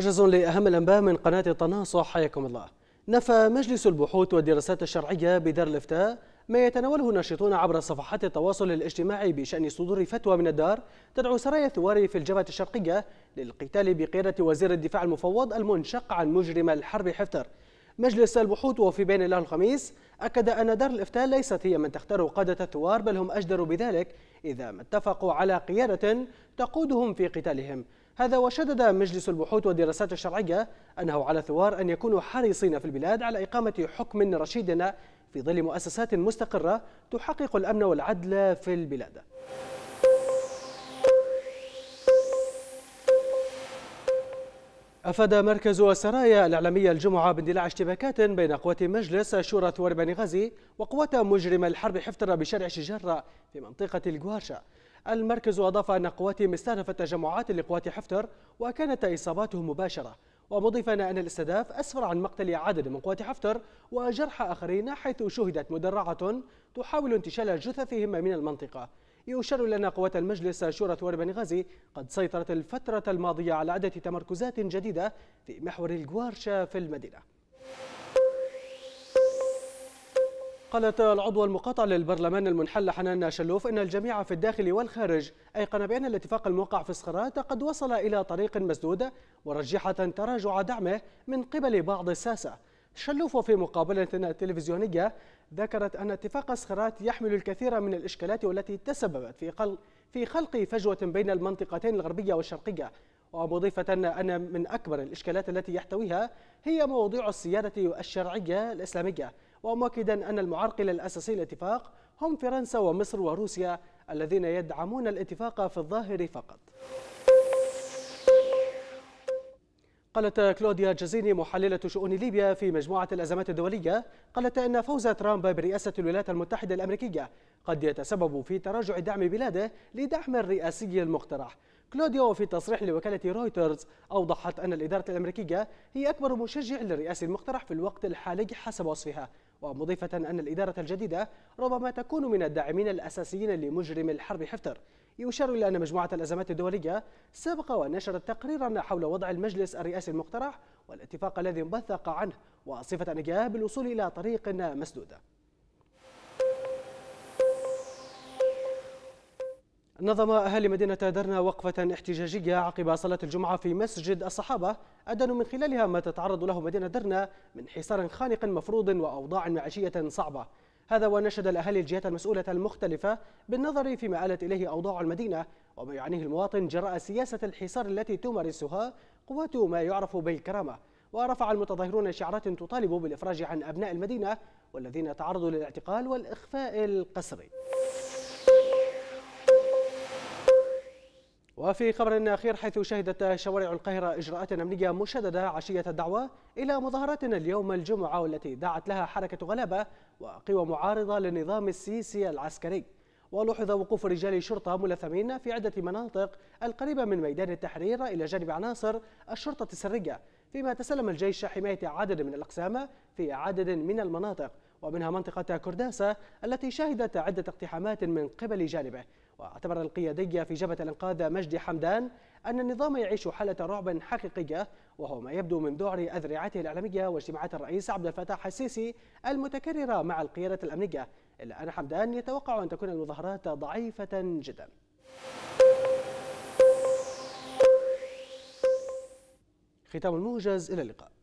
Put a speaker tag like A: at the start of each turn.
A: موجز لأهم الأنباء من قناة التناصح حياكم الله نفى مجلس البحوث والدراسات الشرعية بدار الافتاء ما يتناوله ناشطون عبر صفحات التواصل الاجتماعي بشأن صدور فتوى من الدار تدعو سرايا الثواري في الجبهة الشرقية للقتال بقيادة وزير الدفاع المفوض المنشق عن مجرم الحرب حفتر مجلس البحوث وفي بين الله الخميس أكد أن دار الإفتاء ليست هي من تختار قادة الثوار بل هم أجدر بذلك إذا ما اتفقوا على قيادة تقودهم في قتالهم هذا وشدد مجلس البحوث والدراسات الشرعية أنه على ثوار أن يكونوا حريصين في البلاد على إقامة حكم رشيد في ظل مؤسسات مستقرة تحقق الأمن والعدل في البلاد أفاد مركز السرايا الإعلامية الجمعة باندلاع اشتباكات بين قوات مجلس شورى ثوار بني غازي وقوات مجرم الحرب حفترة بشارع شجرة في منطقة الجوارشة المركز أضاف أن قواتهم استهدفت تجمعات لقوات حفتر وكانت إصاباتهم مباشرة ومضيفا أن الاستهداف أسفر عن مقتل عدد من قوات حفتر وجرح آخرين حيث شهدت مدرعة تحاول انتشال جثثهم من المنطقة يشار إلى أن قوات المجلس شورى ثوار بنغازي قد سيطرت الفترة الماضية على عدة تمركزات جديدة في محور الجوارشا في المدينة قالت العضو المقاطع للبرلمان المنحل حنان شلوف إن الجميع في الداخل والخارج أيقن بأن الاتفاق الموقع في صخرات قد وصل إلى طريق مسدود مرجحه تراجع دعمه من قبل بعض الساسة شلوف في مقابلة تلفزيونية ذكرت أن اتفاق صخرات يحمل الكثير من الإشكالات والتي تسببت في خلق في خلق فجوة بين المنطقتين الغربية والشرقية ومضيفة أن من أكبر الإشكالات التي يحتويها هي موضوع السيادة الشرعية الإسلامية ومؤكدا أن المعرقل الأساسي للاتفاق هم فرنسا ومصر وروسيا الذين يدعمون الاتفاق في الظاهر فقط قالت كلوديا جزيني محللة شؤون ليبيا في مجموعة الأزمات الدولية قالت أن فوز ترامب برئاسة الولايات المتحدة الأمريكية قد يتسبب في تراجع دعم بلاده لدعم الرئاسي المقترح كلوديا وفي تصريح لوكالة رويترز أوضحت أن الإدارة الأمريكية هي أكبر مشجع للرئاسي المقترح في الوقت الحالي حسب وصفها ومضيفة أن الإدارة الجديدة ربما تكون من الداعمين الأساسيين لمجرم الحرب حفتر يشار إلى أن مجموعة الأزمات الدولية سبق ونشرت تقريرا حول وضع المجلس الرئاسي المقترح والاتفاق الذي انبثق عنه وصفة نجاه بالوصول إلى طريق مسدوده نظم أهالي مدينة درنا وقفة احتجاجية عقب صلاة الجمعة في مسجد الصحابة أدنوا من خلالها ما تتعرض له مدينة درنا من حصار خانق مفروض وأوضاع معيشية صعبة هذا ونشد الأهالي الجهات المسؤولة المختلفة بالنظر فيما آلت إليه أوضاع المدينة وما يعانيه المواطن جراء سياسة الحصار التي تمارسها قوات ما يعرف بالكرامة ورفع المتظاهرون شعارات تطالب بالإفراج عن أبناء المدينة والذين تعرضوا للاعتقال والإخفاء القسري وفي خبر أخير حيث شهدت شوارع القاهرة إجراءات أمنية مشددة عشية الدعوة إلى مظاهرات اليوم الجمعة والتي دعت لها حركة غلابه وقوى معارضة للنظام السيسي العسكري ولوحظ وقوف رجال شرطة ملثمين في عدة مناطق القريبة من ميدان التحرير إلى جانب عناصر الشرطة السرية فيما تسلم الجيش حماية عدد من الأقسام في عدد من المناطق ومنها منطقة كرداسة التي شهدت عدة اقتحامات من قبل جانبه واعتبر القيادي في جبهة الإنقاذ مجدي حمدان أن النظام يعيش حالة رعب حقيقية وهو ما يبدو من ذعر أذرعته الإعلامية واجتماعات الرئيس عبد الفتاح السيسي المتكررة مع القيادة الأمنية إلا أن حمدان يتوقع أن تكون المظاهرات ضعيفة جدا ختام الموجز إلى اللقاء